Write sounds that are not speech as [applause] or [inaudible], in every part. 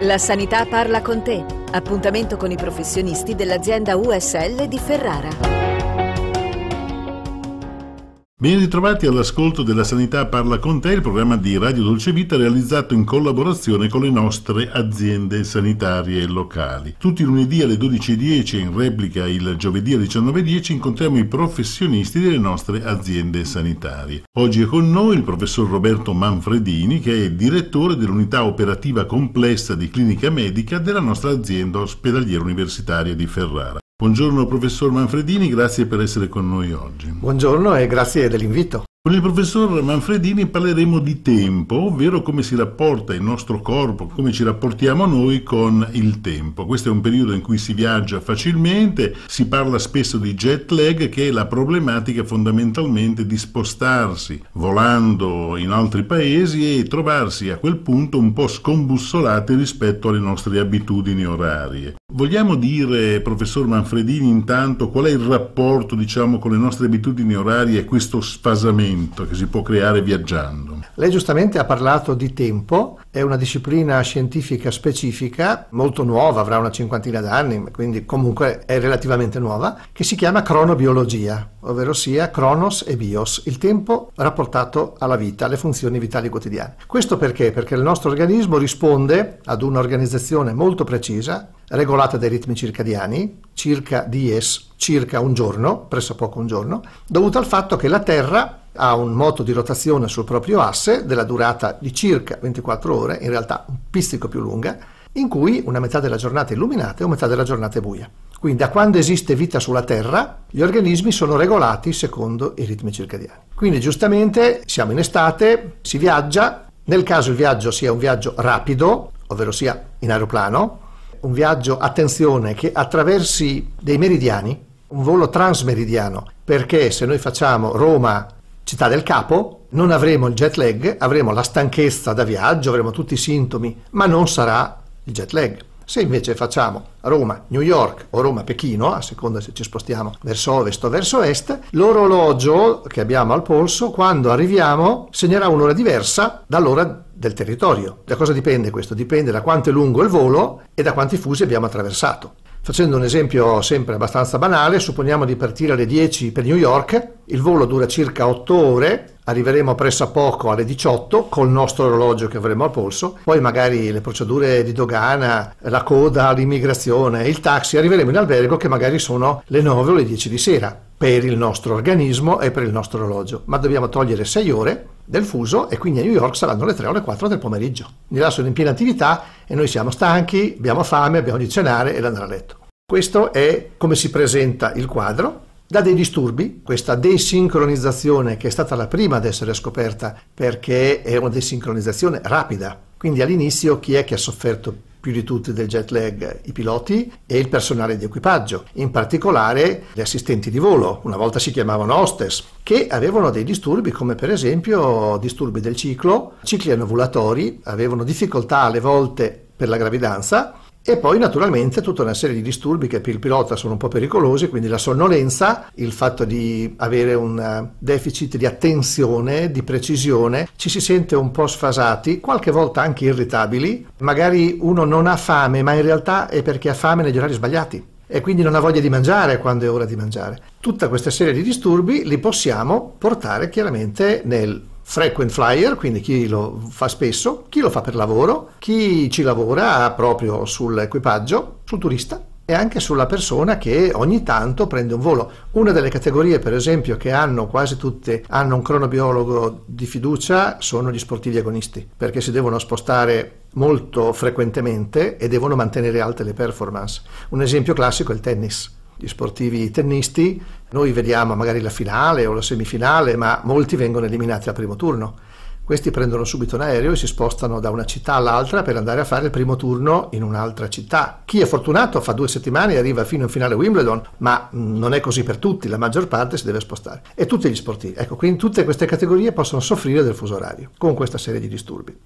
La sanità parla con te. Appuntamento con i professionisti dell'azienda USL di Ferrara. Ben ritrovati all'ascolto della Sanità Parla con te, il programma di Radio Dolce Vita realizzato in collaborazione con le nostre aziende sanitarie locali. Tutti i lunedì alle 12.10 e in replica il giovedì alle 19.10 incontriamo i professionisti delle nostre aziende sanitarie. Oggi è con noi il professor Roberto Manfredini che è direttore dell'unità operativa complessa di clinica medica della nostra azienda ospedaliera universitaria di Ferrara. Buongiorno professor Manfredini, grazie per essere con noi oggi. Buongiorno e grazie dell'invito. Con il professor Manfredini parleremo di tempo, ovvero come si rapporta il nostro corpo, come ci rapportiamo noi con il tempo. Questo è un periodo in cui si viaggia facilmente, si parla spesso di jet lag che è la problematica fondamentalmente di spostarsi volando in altri paesi e trovarsi a quel punto un po' scombussolati rispetto alle nostre abitudini orarie. Vogliamo dire, professor Manfredini, intanto qual è il rapporto diciamo, con le nostre abitudini orarie e questo sfasamento? convinto che si può creare viaggiando. Lei giustamente ha parlato di tempo, è una disciplina scientifica specifica, molto nuova, avrà una cinquantina d'anni, quindi comunque è relativamente nuova, che si chiama cronobiologia, ovvero sia cronos e bios, il tempo rapportato alla vita, alle funzioni vitali quotidiane. Questo perché? Perché il nostro organismo risponde ad un'organizzazione molto precisa, regolata dai ritmi circadiani, circa dies, circa un giorno, poco un giorno, dovuta al fatto che la Terra ha un moto di rotazione sul proprio asse della durata di circa 24 ore, in realtà un pizzico più lunga, in cui una metà della giornata è illuminata e una metà della giornata è buia. Quindi da quando esiste vita sulla Terra, gli organismi sono regolati secondo i ritmi circadiani. Quindi giustamente siamo in estate, si viaggia, nel caso il viaggio sia un viaggio rapido, ovvero sia in aeroplano, un viaggio, attenzione, che attraversi dei meridiani, un volo transmeridiano, perché se noi facciamo Roma città del capo, non avremo il jet lag, avremo la stanchezza da viaggio, avremo tutti i sintomi, ma non sarà il jet lag. Se invece facciamo Roma-New York o Roma-Pechino, a seconda se ci spostiamo verso ovest o verso est, l'orologio che abbiamo al polso, quando arriviamo, segnerà un'ora diversa dall'ora del territorio. Da cosa dipende questo? Dipende da quanto è lungo il volo e da quanti fusi abbiamo attraversato. Facendo un esempio sempre abbastanza banale, supponiamo di partire alle 10 per New York, il volo dura circa 8 ore, arriveremo presso a poco alle 18 col nostro orologio che avremo al polso, poi magari le procedure di dogana, la coda, l'immigrazione, il taxi, arriveremo in albergo che magari sono le 9 o le 10 di sera per il nostro organismo e per il nostro orologio, ma dobbiamo togliere 6 ore del fuso e quindi a New York saranno le 3 o le 4 del pomeriggio. Di là sono in piena attività e noi siamo stanchi, abbiamo fame, abbiamo di cenare ed andare a letto. Questo è come si presenta il quadro. Da dei disturbi, questa desincronizzazione che è stata la prima ad essere scoperta perché è una desincronizzazione rapida. Quindi all'inizio chi è che ha sofferto più di tutti del jet lag i piloti e il personale di equipaggio, in particolare gli assistenti di volo, una volta si chiamavano hostess, che avevano dei disturbi come per esempio disturbi del ciclo, cicli anovulatori, avevano difficoltà alle volte per la gravidanza e poi naturalmente tutta una serie di disturbi che per il pilota sono un po' pericolosi, quindi la sonnolenza, il fatto di avere un eh, deficit di attenzione, di precisione, ci si sente un po' sfasati, qualche volta anche irritabili, magari uno non ha fame, ma in realtà è perché ha fame negli orari sbagliati e quindi non ha voglia di mangiare quando è ora di mangiare. Tutta questa serie di disturbi li possiamo portare chiaramente nel frequent flyer, quindi chi lo fa spesso, chi lo fa per lavoro, chi ci lavora proprio sull'equipaggio, sul turista e anche sulla persona che ogni tanto prende un volo. Una delle categorie, per esempio, che hanno quasi tutte, hanno un cronobiologo di fiducia, sono gli sportivi agonisti, perché si devono spostare molto frequentemente e devono mantenere alte le performance. Un esempio classico è il tennis gli sportivi tennisti, noi vediamo magari la finale o la semifinale, ma molti vengono eliminati al primo turno. Questi prendono subito un aereo e si spostano da una città all'altra per andare a fare il primo turno in un'altra città. Chi è fortunato fa due settimane e arriva fino in finale Wimbledon, ma non è così per tutti, la maggior parte si deve spostare. E tutti gli sportivi. Ecco, quindi tutte queste categorie possono soffrire del fuso orario con questa serie di disturbi.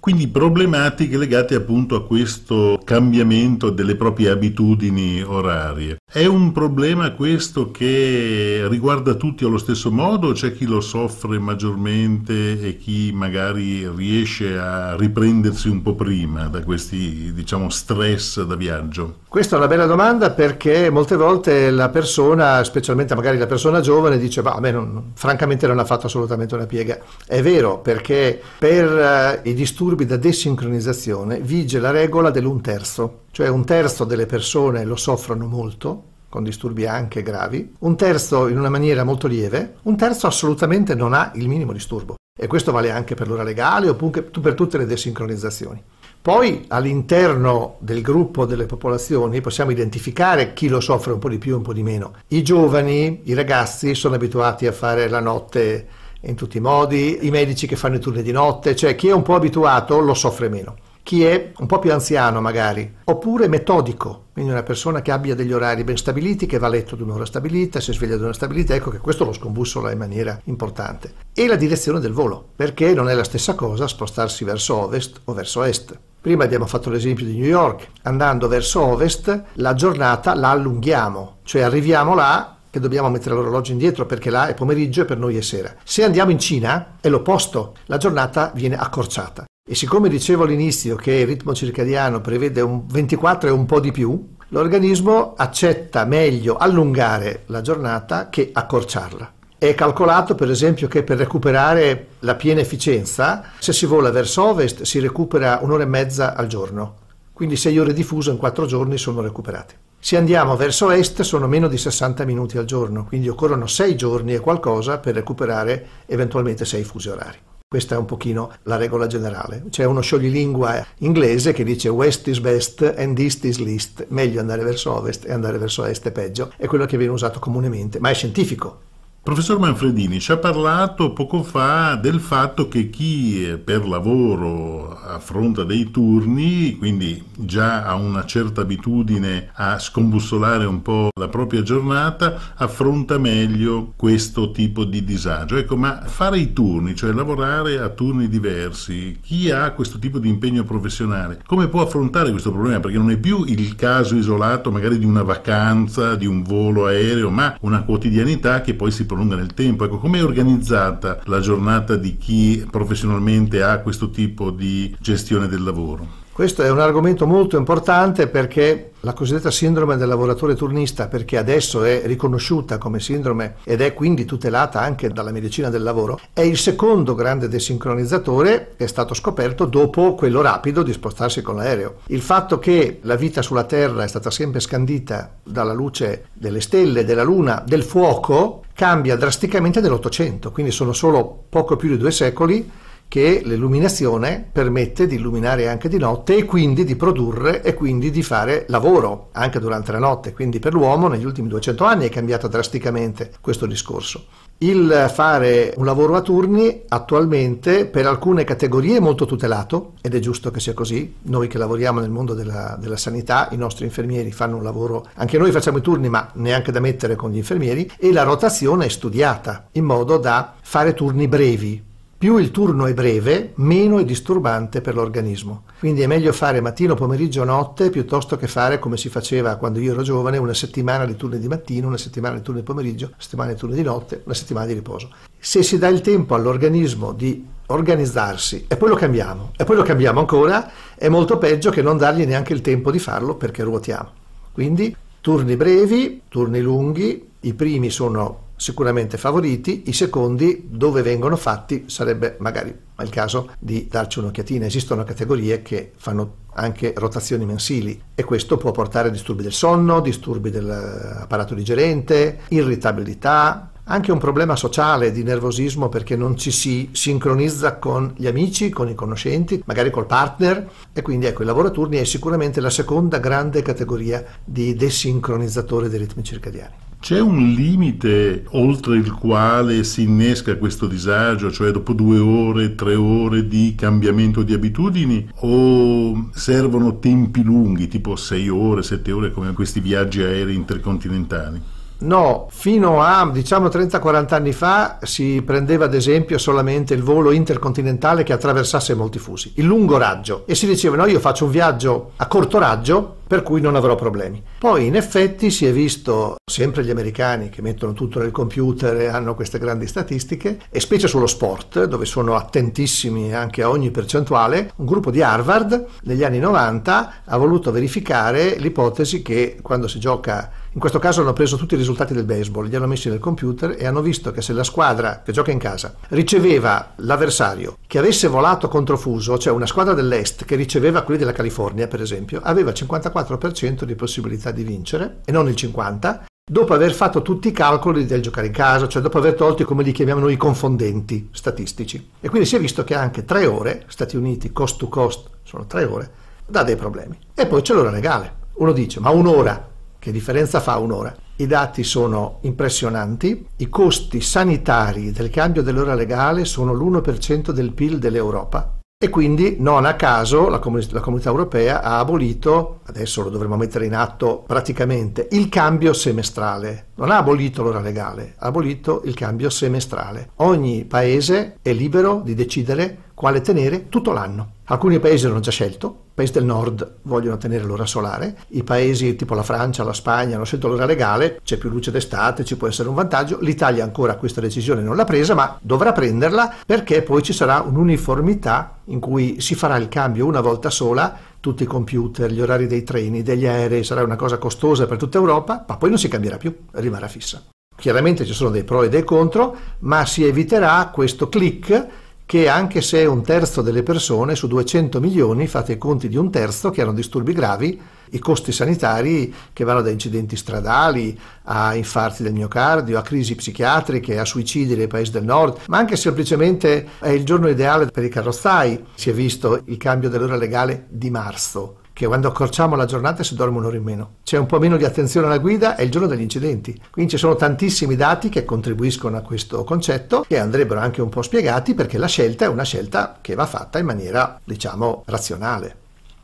Quindi problematiche legate appunto a questo cambiamento delle proprie abitudini orarie. È un problema questo che riguarda tutti allo stesso modo? o C'è chi lo soffre maggiormente e chi magari riesce a riprendersi un po' prima da questi, diciamo, stress da viaggio? Questa è una bella domanda perché molte volte la persona, specialmente magari la persona giovane, dice ma a me non, francamente non ha fatto assolutamente una piega. È vero perché per eh, i disturbi da desincronizzazione vige la regola dell'un terzo, cioè un terzo delle persone lo soffrono molto, con disturbi anche gravi, un terzo in una maniera molto lieve, un terzo assolutamente non ha il minimo disturbo. E questo vale anche per l'ora legale o per tutte le desincronizzazioni. Poi all'interno del gruppo delle popolazioni possiamo identificare chi lo soffre un po' di più e un po' di meno. I giovani, i ragazzi sono abituati a fare la notte in tutti i modi, i medici che fanno i turni di notte, cioè chi è un po' abituato lo soffre meno. Chi è un po' più anziano magari, oppure metodico, quindi una persona che abbia degli orari ben stabiliti, che va a letto ad un'ora stabilita, si sveglia ad un'ora stabilita, ecco che questo lo scombussola in maniera importante. E la direzione del volo, perché non è la stessa cosa spostarsi verso ovest o verso est. Prima abbiamo fatto l'esempio di New York, andando verso ovest la giornata la allunghiamo, cioè arriviamo là che dobbiamo mettere l'orologio indietro perché là è pomeriggio e per noi è sera. Se andiamo in Cina è l'opposto, la giornata viene accorciata. E siccome dicevo all'inizio che il ritmo circadiano prevede un 24 e un po' di più, l'organismo accetta meglio allungare la giornata che accorciarla. È calcolato per esempio che per recuperare la piena efficienza, se si vola verso ovest si recupera un'ora e mezza al giorno, quindi 6 ore di fuso in 4 giorni sono recuperate. Se andiamo verso est sono meno di 60 minuti al giorno, quindi occorrono 6 giorni e qualcosa per recuperare eventualmente 6 fusi orari. Questa è un pochino la regola generale. C'è uno scioglilingua inglese che dice west is best and east is least, meglio andare verso ovest e andare verso est è peggio, è quello che viene usato comunemente, ma è scientifico, Professor Manfredini ci ha parlato poco fa del fatto che chi eh, per lavoro affronta dei turni, quindi già ha una certa abitudine a scombussolare un po' la propria giornata, affronta meglio questo tipo di disagio. Ecco, ma fare i turni, cioè lavorare a turni diversi, chi ha questo tipo di impegno professionale, come può affrontare questo problema? Perché non è più il caso isolato magari di una vacanza, di un volo aereo, ma una quotidianità che poi si può prolunga nel tempo. Ecco, come è organizzata la giornata di chi professionalmente ha questo tipo di gestione del lavoro? Questo è un argomento molto importante perché la cosiddetta sindrome del lavoratore turnista, perché adesso è riconosciuta come sindrome ed è quindi tutelata anche dalla medicina del lavoro, è il secondo grande desincronizzatore che è stato scoperto dopo quello rapido di spostarsi con l'aereo. Il fatto che la vita sulla Terra è stata sempre scandita dalla luce delle stelle, della Luna, del fuoco, cambia drasticamente nell'Ottocento, quindi sono solo poco più di due secoli che l'illuminazione permette di illuminare anche di notte e quindi di produrre e quindi di fare lavoro anche durante la notte. Quindi per l'uomo negli ultimi 200 anni è cambiato drasticamente questo discorso. Il fare un lavoro a turni attualmente per alcune categorie è molto tutelato ed è giusto che sia così. Noi che lavoriamo nel mondo della, della, sanità, i nostri infermieri fanno un lavoro, anche noi facciamo i turni ma neanche da mettere con gli infermieri e la rotazione è studiata in modo da fare turni brevi più il turno è breve, meno è disturbante per l'organismo. Quindi è meglio fare mattino, pomeriggio, notte, piuttosto che fare come si faceva quando io ero giovane, una settimana di turni di mattino, una settimana di turni di pomeriggio, una settimana di turni di notte, una settimana di riposo. Se si dà il tempo all'organismo di organizzarsi e poi lo cambiamo, e poi lo cambiamo ancora, è molto peggio che non dargli neanche il tempo di farlo perché ruotiamo. Quindi turni brevi, turni lunghi, i primi sono sicuramente favoriti, i secondi dove vengono fatti sarebbe magari il caso di darci un'occhiatina. Esistono categorie che fanno anche rotazioni mensili e questo può portare a disturbi del sonno, disturbi dell'apparato eh, digerente, irritabilità, anche un problema sociale di nervosismo perché non ci si sincronizza con gli amici, con i conoscenti, magari col partner e quindi ecco il lavoro a turni è sicuramente la seconda grande categoria di desincronizzatore dei ritmi circadiani. C'è un limite oltre il quale si innesca questo disagio, cioè dopo due ore, tre ore di cambiamento di abitudini o servono tempi lunghi, tipo sei ore, sette ore come questi viaggi aerei intercontinentali? No, fino a diciamo 30-40 anni fa si prendeva ad esempio solamente il volo intercontinentale che attraversasse molti fusi, il lungo raggio, e si diceva no io faccio un viaggio a corto raggio per cui non avrò problemi. Poi in effetti si è visto sempre gli americani che mettono tutto nel computer e hanno queste grandi statistiche, e specie sullo sport, dove sono attentissimi anche a ogni percentuale, un gruppo di Harvard negli anni 90 ha voluto verificare l'ipotesi che quando si gioca in questo caso hanno preso tutti i risultati del baseball, li hanno messi nel computer e hanno visto che se la squadra che gioca in casa riceveva l'avversario che avesse volato contro Fuso, cioè una squadra dell'est che riceveva quelli della California per esempio, aveva il 54% di possibilità di vincere e non il 50% dopo aver fatto tutti i calcoli del giocare in casa, cioè dopo aver tolto come li chiamiamo noi i confondenti statistici. E quindi si è visto che anche tre ore, Stati Uniti cost to cost, sono tre ore, dà dei problemi. E poi c'è l'ora legale. Uno dice, ma un'ora che differenza fa un'ora? I dati sono impressionanti, i costi sanitari del cambio dell'ora legale sono l'1% del PIL dell'Europa e quindi non a caso la, comun- la comunità europea ha abolito, adesso lo dovremmo mettere in atto praticamente, il cambio semestrale. Non ha abolito l'ora legale, ha abolito il cambio semestrale. Ogni paese è libero di decidere quale tenere tutto l'anno. Alcuni paesi l'hanno già scelto, paesi del nord vogliono tenere l'ora solare, i paesi tipo la Francia, la Spagna hanno scelto l'ora legale, c'è più luce d'estate, ci può essere un vantaggio, l'Italia ancora questa decisione non l'ha presa, ma dovrà prenderla perché poi ci sarà un'uniformità in cui si farà il cambio una volta sola tutti i computer, gli orari dei treni, degli aerei, sarà una cosa costosa per tutta Europa, ma poi non si cambierà più, rimarrà fissa. Chiaramente ci sono dei pro e dei contro, ma si eviterà questo click che anche se un terzo delle persone su 200 milioni, fate i conti di un terzo, che hanno disturbi gravi, i costi sanitari che vanno da incidenti stradali a infarti del miocardio, a crisi psichiatriche, a suicidi nei paesi del nord, ma anche semplicemente è il giorno ideale per i carrozzai. Si è visto il cambio dell'ora legale di marzo che quando accorciamo la giornata si dorme un'ora in meno. C'è un po' meno di attenzione alla guida e il giorno degli incidenti. Quindi ci sono tantissimi dati che contribuiscono a questo concetto che andrebbero anche un po' spiegati perché la scelta è una scelta che va fatta in maniera, diciamo, razionale.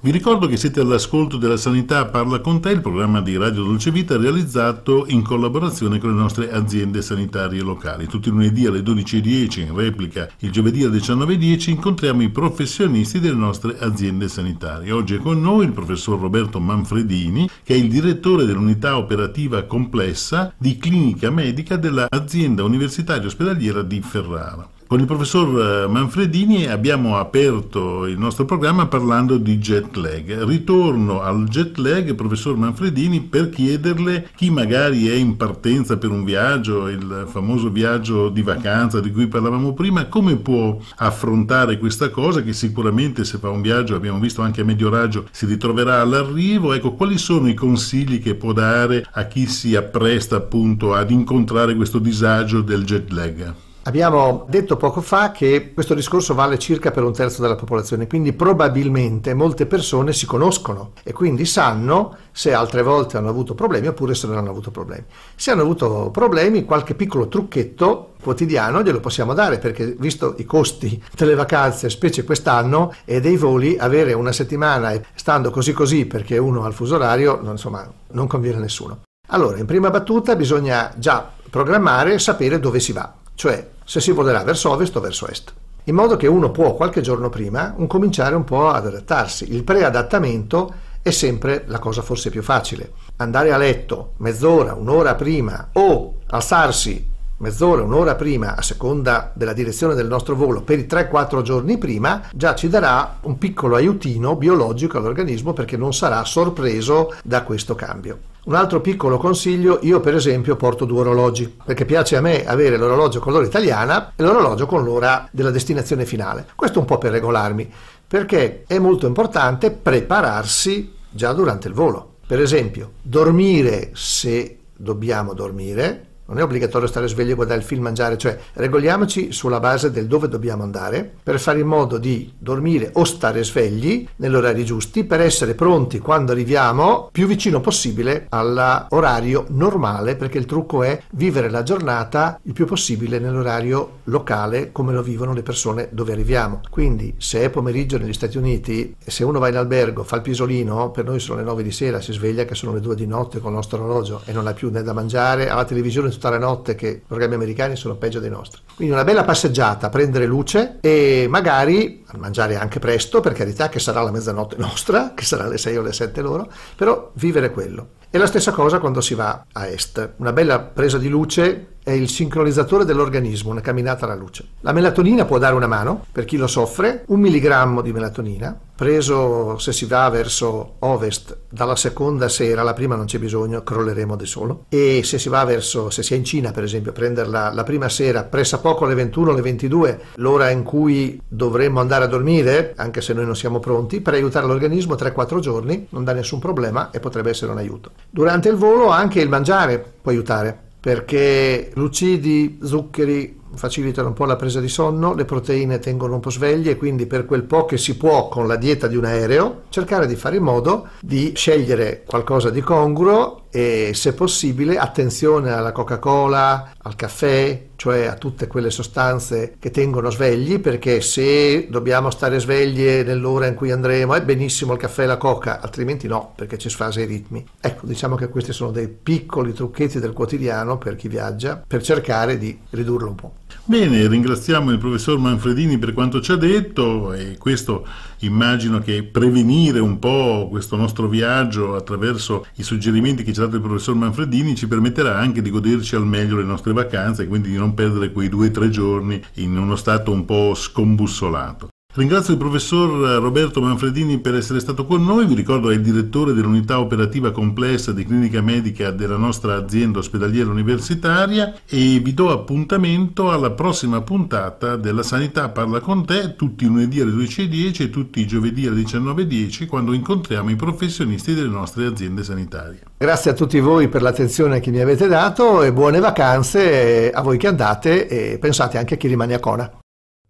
Vi ricordo che siete all'ascolto della Sanità Parla con te, il programma di Radio Dolce Vita realizzato in collaborazione con le nostre aziende sanitarie locali. Tutti i lunedì alle 12.10 in replica, il giovedì alle 19.10 incontriamo i professionisti delle nostre aziende sanitarie. Oggi è con noi il professor Roberto Manfredini, che è il direttore dell'unità operativa complessa di clinica medica dell'azienda universitaria ospedaliera di Ferrara. Con il professor eh, Manfredini abbiamo aperto il nostro programma parlando di jet lag. Ritorno al jet lag, professor Manfredini, per chiederle chi magari è in partenza per un viaggio, il famoso viaggio di vacanza di cui parlavamo prima, come può affrontare questa cosa che sicuramente se fa un viaggio, abbiamo visto anche a medio raggio, si ritroverà all'arrivo. Ecco, quali sono i consigli che può dare a chi si appresta appunto ad incontrare questo disagio del jet lag? Abbiamo detto poco fa che questo discorso vale circa per un terzo della popolazione, quindi probabilmente molte persone si conoscono e quindi sanno se altre volte hanno avuto problemi oppure se non hanno avuto problemi. Se hanno avuto problemi, qualche piccolo trucchetto quotidiano glielo possiamo dare perché visto i costi delle vacanze, specie quest'anno, e dei voli, avere una settimana stando così così perché uno ha il fuso orario, insomma, non conviene a nessuno. Allora, in prima battuta bisogna già programmare e sapere dove si va. Cioè, se si volerà verso ovest o verso est. In modo che uno può qualche giorno prima un cominciare un po' ad adattarsi. Il preadattamento è sempre la cosa forse più facile. Andare a letto mezz'ora, un'ora prima o alzarsi mezz'ora, un'ora prima, a seconda della direzione del nostro volo, per i 3-4 giorni prima, già ci darà un piccolo aiutino biologico all'organismo perché non sarà sorpreso da questo cambio. Un altro piccolo consiglio, io per esempio porto due orologi, perché piace a me avere l'orologio con l'ora italiana e l'orologio con l'ora della destinazione finale. Questo un po' per regolarmi, perché è molto importante prepararsi già durante il volo. Per esempio, dormire se dobbiamo dormire, non è obbligatorio stare svegli e guardare il film, mangiare, cioè regoliamoci sulla base del dove dobbiamo andare per fare in modo di dormire o stare svegli nell'orario orari giusti per essere pronti quando arriviamo più vicino possibile all'orario normale perché il trucco è vivere la giornata il più possibile nell'orario locale come lo vivono le persone dove arriviamo. Quindi se è pomeriggio negli Stati Uniti, e se uno va in albergo, fa il pisolino, per noi sono le 9 di sera, si sveglia che sono le 2 di notte con il nostro orologio e non ha più né da mangiare, ha la televisione tutta la notte che i programmi americani sono peggio dei nostri. Quindi una bella passeggiata, prendere luce e magari mangiare anche presto, per carità, che sarà la mezzanotte nostra, [laughs] che sarà le 6 o le 7 loro, però vivere quello. E la stessa cosa quando si va a est. Una bella presa di luce è il sincronizzatore dell'organismo, una camminata alla luce. La melatonina può dare una mano per chi lo soffre, un milligrammo di melatonina, preso se si va verso ovest dalla seconda sera, la prima non c'è bisogno, crolleremo di solo, e se si va verso, se si è in Cina per esempio, prenderla la prima sera, pressa poco alle 21, alle 22, l'ora in cui dovremmo andare a dormire, anche se noi non siamo pronti, per aiutare l'organismo 3-4 giorni, non dà nessun problema e potrebbe essere un aiuto. Durante il volo anche il mangiare può aiutare perché lucidi, zuccheri facilitano un po' la presa di sonno, le proteine tengono un po' sveglie, quindi per quel po' che si può con la dieta di un aereo, cercare di fare in modo di scegliere qualcosa di congruo e se possibile attenzione alla Coca-Cola, al caffè, cioè a tutte quelle sostanze che tengono svegli, perché se dobbiamo stare sveglie nell'ora in cui andremo è benissimo il caffè e la coca, altrimenti no, perché ci sfasa i ritmi. Ecco, diciamo che questi sono dei piccoli trucchetti del quotidiano per chi viaggia, per cercare di ridurlo un po'. Bene, ringraziamo il professor Manfredini per quanto ci ha detto e questo immagino che prevenire un po' questo nostro viaggio attraverso i suggerimenti che ci ha dato il professor Manfredini ci permetterà anche di goderci al meglio le nostre vacanze e quindi di non perdere quei due o tre giorni in uno stato un po' scombussolato. Ringrazio il professor eh, Roberto Manfredini per essere stato con noi, vi ricordo è il direttore dell'unità operativa complessa di clinica medica della nostra azienda ospedaliera universitaria e vi do appuntamento alla prossima puntata della Sanità Parla con te tutti i lunedì alle 12.10 e tutti i giovedì alle 19.10 quando incontriamo i professionisti delle nostre aziende sanitarie. Grazie a tutti voi per l'attenzione che mi avete dato e buone vacanze a voi che andate e pensate anche a chi rimane a Cona.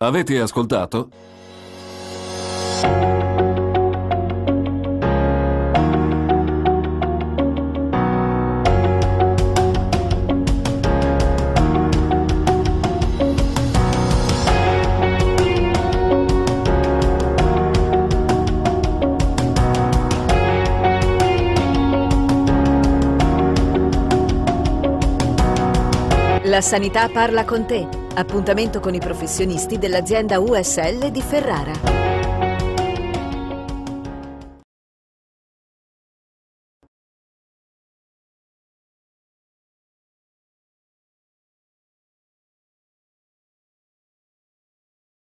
Avete ascoltato? La sanità parla con te. Appuntamento con i professionisti dell'azienda USL di Ferrara.